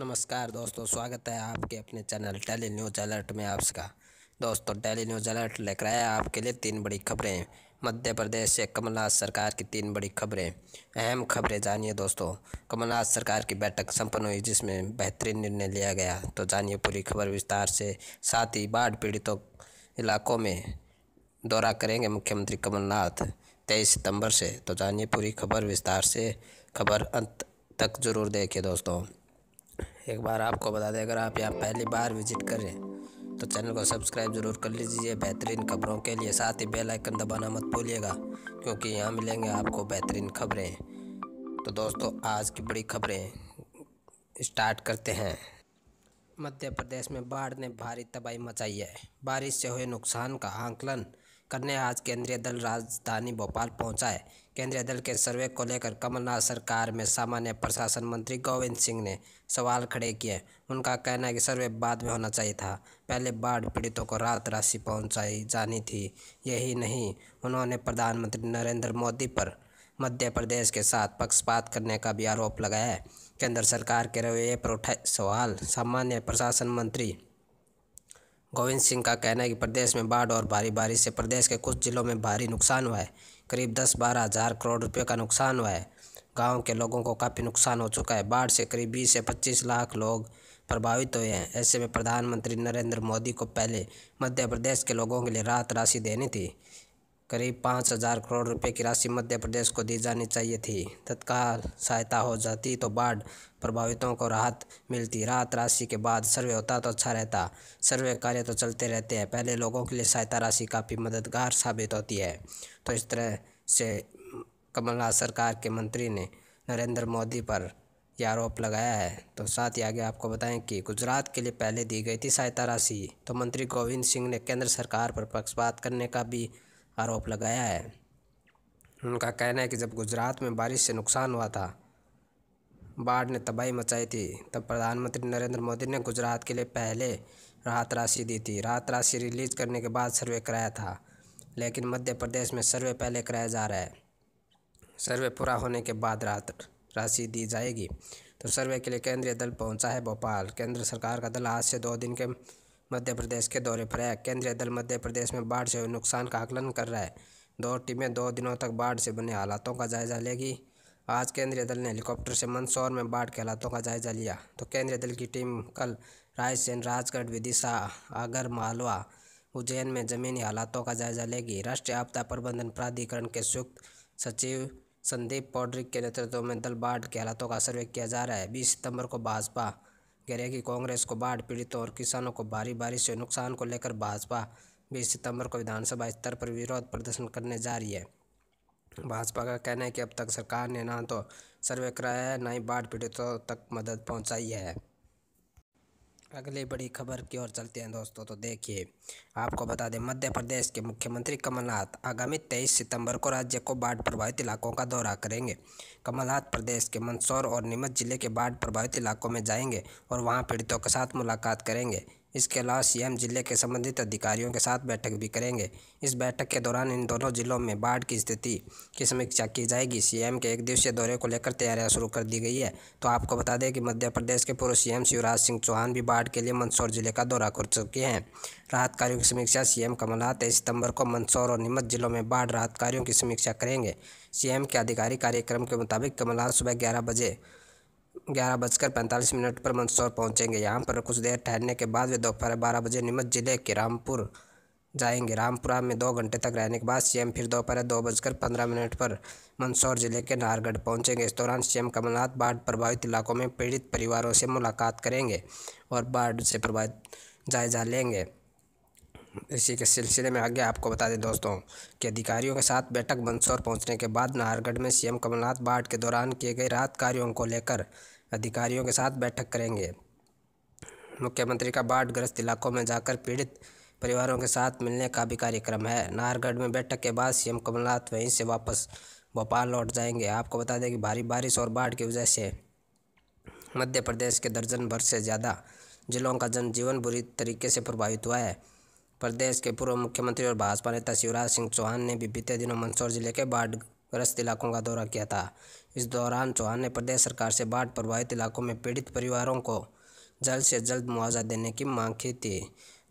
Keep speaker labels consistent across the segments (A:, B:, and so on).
A: नमस्कार दोस्तों स्वागत है आपके अपने चैनल डेली न्यूज अलर्ट में आपका दोस्तों डेली न्यूज अलर्ट लेकर आया आपके लिए तीन बड़ी खबरें मध्य प्रदेश से कमलनाथ सरकार की तीन बड़ी खबरें अहम खबरें जानिए दोस्तों कमलनाथ सरकार की बैठक संपन्न हुई जिसमें बेहतरीन निर्णय लिया गया तो जानिए पूरी खबर विस्तार से साथ ही बाढ़ पीड़ितों इलाकों में दौरा करेंगे मुख्यमंत्री कमलनाथ तेईस सितंबर से तो जानिए पूरी खबर विस्तार से खबर अंत तक जरूर देखिए दोस्तों एक बार आपको बता दें अगर आप यहाँ पहली बार विजिट करें तो चैनल को सब्सक्राइब जरूर कर लीजिए बेहतरीन खबरों के लिए साथ ही बेल आइकन दबाना मत भूलिएगा क्योंकि यहाँ मिलेंगे आपको बेहतरीन खबरें तो दोस्तों आज की बड़ी खबरें स्टार्ट करते हैं मध्य प्रदेश में बाढ़ ने भारी तबाही मचाई है बारिश से हुए नुकसान का आंकलन करने आज केंद्रीय दल राजधानी भोपाल पहुंचा है केंद्रीय दल के सर्वे को लेकर कमलनाथ सरकार में सामान्य प्रशासन मंत्री गोविंद सिंह ने सवाल खड़े किए उनका कहना है कि सर्वे बाद में होना चाहिए था पहले बाढ़ पीड़ितों को रात राशि पहुंचाई जानी थी यही नहीं उन्होंने प्रधानमंत्री नरेंद्र मोदी पर मध्य प्रदेश के साथ पक्षपात करने का भी आरोप लगाया है केंद्र सरकार के रवैये पर उठाए सवाल सामान्य प्रशासन मंत्री गोविंद सिंह का कहना है कि प्रदेश में बाढ़ और भारी बारिश से प्रदेश के कुछ जिलों में भारी नुकसान हुआ है करीब दस बारह हज़ार करोड़ रुपये का नुकसान हुआ है गाँव के लोगों को काफ़ी नुकसान हो चुका है बाढ़ से करीब बीस से पच्चीस लाख लोग प्रभावित हुए हैं ऐसे में प्रधानमंत्री नरेंद्र मोदी को पहले मध्य प्रदेश के लोगों के लिए राहत राशि देनी थी करीब पाँच हजार करोड़ रुपए की राशि मध्य प्रदेश को दी जानी चाहिए थी तत्काल सहायता हो जाती तो बाढ़ प्रभावितों को राहत मिलती राहत राशि के बाद सर्वे होता तो अच्छा रहता सर्वे कार्य तो चलते रहते हैं पहले लोगों के लिए सहायता राशि काफ़ी मददगार साबित होती है तो इस तरह से कमलनाथ सरकार के मंत्री ने नरेंद्र मोदी पर यह आरोप लगाया है तो साथ ही आगे आपको बताएं कि गुजरात के लिए पहले दी गई थी सहायता राशि तो मंत्री गोविंद सिंह ने केंद्र सरकार पर पक्षपात करने का भी आरोप लगाया है उनका कहना है कि जब गुजरात में बारिश से नुकसान हुआ था बाढ़ ने तबाही मचाई थी तब प्रधानमंत्री नरेंद्र मोदी ने गुजरात के लिए पहले राहत राशि दी थी राहत राशि रिलीज करने के बाद सर्वे कराया था लेकिन मध्य प्रदेश में सर्वे पहले कराया जा रहा है सर्वे पूरा होने के बाद राहत राशि दी जाएगी तो सर्वे के लिए केंद्रीय दल पहुंचा है भोपाल केंद्र सरकार का दल आज से दो दिन के मध्य प्रदेश के दौरे पर है केंद्रीय दल मध्य प्रदेश में बाढ़ से हुए नुकसान का आकलन कर रहा है दो टीमें दो दिनों तक बाढ़ से बने हालातों का जायजा लेगी आज केंद्रीय दल ने हेलीकॉप्टर से मंदसौर में बाढ़ के हालातों का जायजा लिया तो केंद्रीय दल की टीम कल रायसेन राजगढ़ विदिशा आगर मालवा उज्जैन में जमीनी हालातों का जायजा लेगी राष्ट्रीय आपदा प्रबंधन प्राधिकरण के संयुक्त सचिव संदीप पौड्रिक के नेतृत्व में दल बाढ़ के हालातों का सर्वे किया जा रहा है बीस सितंबर को भाजपा कह रहे हैं कि कांग्रेस को बाढ़ पीड़ित और किसानों को भारी बारिश से नुकसान को लेकर भाजपा बीस सितंबर को विधानसभा स्तर पर विरोध प्रदर्शन करने जा रही है भाजपा का कहना है कि अब तक सरकार ने ना तो सर्वे कराया है ना ही बाढ़ पीड़ितों तक मदद पहुंचाई है अगली बड़ी खबर की ओर चलते हैं दोस्तों तो देखिए आपको बता दें मध्य प्रदेश के मुख्यमंत्री कमलनाथ आगामी तेईस सितंबर को राज्य को बाढ़ प्रभावित इलाकों का दौरा करेंगे कमलनाथ प्रदेश के मंदसौर और नीमच जिले के बाढ़ प्रभावित इलाकों में जाएंगे और वहां पीड़ितों के साथ मुलाकात करेंगे इसके अलावा सीएम जिले के संबंधित अधिकारियों के साथ बैठक भी करेंगे इस बैठक के दौरान इन दोनों जिलों में बाढ़ की स्थिति की समीक्षा की जाएगी सीएम के एक दिवसीय दौरे को लेकर तैयारियां शुरू कर दी गई है तो आपको बता दें कि मध्य प्रदेश के पूर्व सीएम शिवराज सिंह चौहान भी बाढ़ के लिए मंदसौर जिले का दौरा कर चुके हैं राहत कार्यों की समीक्षा सीएम कमलनाथ तेईस सितंबर को मंदसौर और नीमच जिलों में बाढ़ राहत कार्यों की समीक्षा करेंगे सीएम के आधिकारिक कार्यक्रम के मुताबिक कमलनाथ सुबह ग्यारह बजे ग्यारह बजकर पैंतालीस मिनट पर मंदसौर पहुंचेंगे यहाँ पर कुछ देर ठहरने के बाद वे दोपहर बारह बजे नीमच जिले के रामपुर जाएंगे रामपुरा में दो घंटे तक रहने के बाद सीएम फिर दोपहर दो, बजकर पंद्रह मिनट पर मंदसौर जिले के नाहरगढ़ पहुंचेंगे इस दौरान सीएम कमलनाथ बाढ़ प्रभावित इलाकों में पीड़ित परिवारों से मुलाकात करेंगे और बाढ़ से प्रभावित जायजा लेंगे इसी के सिलसिले में आगे आपको बता दें दोस्तों कि अधिकारियों के साथ बैठक मंदसौर पहुंचने के बाद नाहरगढ़ में सीएम कमलनाथ बाढ़ के दौरान किए गए राहत कार्यों को लेकर अधिकारियों के साथ बैठक करेंगे मुख्यमंत्री का बाढ़ ग्रस्त इलाकों में जाकर पीड़ित परिवारों के साथ मिलने का भी कार्यक्रम है नाहरगढ़ में बैठक के बाद सीएम कमलनाथ वहीं से वापस भोपाल लौट जाएंगे आपको बता दें कि भारी बारिश और बाढ़ की वजह से मध्य प्रदेश के दर्जन भर से ज़्यादा जिलों का जनजीवन बुरी तरीके से प्रभावित हुआ है प्रदेश के पूर्व मुख्यमंत्री और भाजपा नेता शिवराज सिंह चौहान ने भी बीते दिनों मंदसौर जिले के बाढ़ ग्रस्त इलाकों का दौरा किया था इस दौरान चौहान ने प्रदेश सरकार से बाढ़ प्रभावित इलाकों में पीड़ित परिवारों को जल्द से जल्द मुआवजा देने की मांग की थी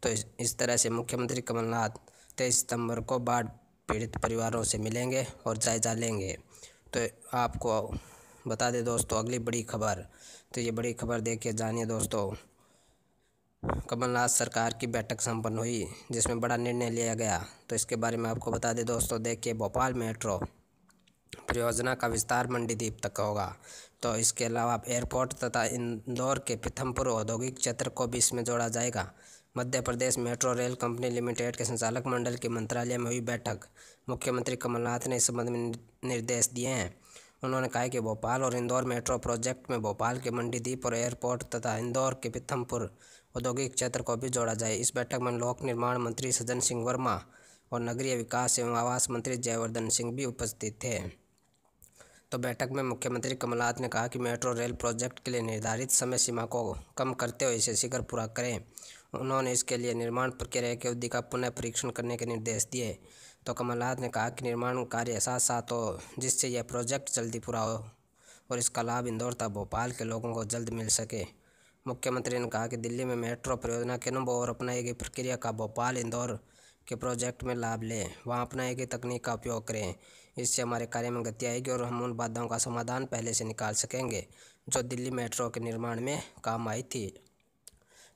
A: तो इस, तरह से मुख्यमंत्री कमलनाथ तेईस सितंबर को बाढ़ पीड़ित परिवारों से मिलेंगे और जायजा लेंगे तो आपको बता दें दोस्तों अगली बड़ी खबर तो ये बड़ी खबर देख के जानिए दोस्तों कमलनाथ सरकार की बैठक संपन्न हुई जिसमें बड़ा निर्णय लिया गया तो इसके बारे में आपको बता दें दोस्तों देखिए भोपाल मेट्रो परियोजना का विस्तार मंडीदीप तक होगा तो इसके अलावा एयरपोर्ट तथा इंदौर के पिथमपुर औद्योगिक क्षेत्र को भी इसमें जोड़ा जाएगा Madhya Pradesh metro rail company limited के संचालक मंडल के मंत्रालय में हुई बैठक मुख्यमंत्री कमलनाथ ने इस संबंध में निर्देश दिए हैं उन्होंने कहा कि भोपाल और इंदौर मेट्रो प्रोजेक्ट में भोपाल के मंडीदीप और एयरपोर्ट तथा इंदौर के पिथमपुर औद्योगिक क्षेत्र को भी जोड़ा जाए इस बैठक में लोक निर्माण मंत्री सज्जन सिंह वर्मा और नगरीय विकास एवं आवास मंत्री जयवर्धन सिंह भी उपस्थित थे तो बैठक में मुख्यमंत्री कमलनाथ ने कहा कि मेट्रो रेल प्रोजेक्ट के लिए निर्धारित समय सीमा को कम करते हुए इसे शीघ्र पूरा करें उन्होंने इसके लिए निर्माण प्रक्रिया की अवधि का पुनः परीक्षण करने के निर्देश दिए तो कमलनाथ ने कहा कि निर्माण कार्य साथ साथ हो जिससे यह प्रोजेक्ट जल्दी पूरा हो और इसका लाभ इंदौर तथा भोपाल के लोगों को जल्द मिल सके मुख्यमंत्री ने कहा कि दिल्ली में मेट्रो परियोजना के अनुभव और अपनाई गई प्रक्रिया का भोपाल इंदौर के प्रोजेक्ट में लाभ लें वहाँ अपनाई गई तकनीक का उपयोग करें इससे हमारे कार्य में गति आएगी और हम उन बाधाओं का समाधान पहले से निकाल सकेंगे जो दिल्ली मेट्रो के निर्माण में काम आई थी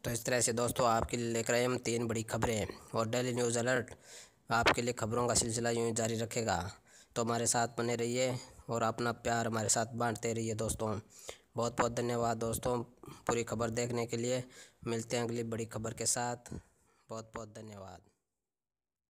A: तो इस तरह से दोस्तों आपके लिए लेकर आए हम तीन बड़ी खबरें और डेली न्यूज़ अलर्ट आपके लिए खबरों का सिलसिला यूँ जारी रखेगा तो हमारे साथ बने रहिए और अपना प्यार हमारे साथ बांटते रहिए दोस्तों बहुत बहुत धन्यवाद दोस्तों पूरी खबर देखने के लिए मिलते हैं अगली बड़ी खबर के साथ बहुत बहुत धन्यवाद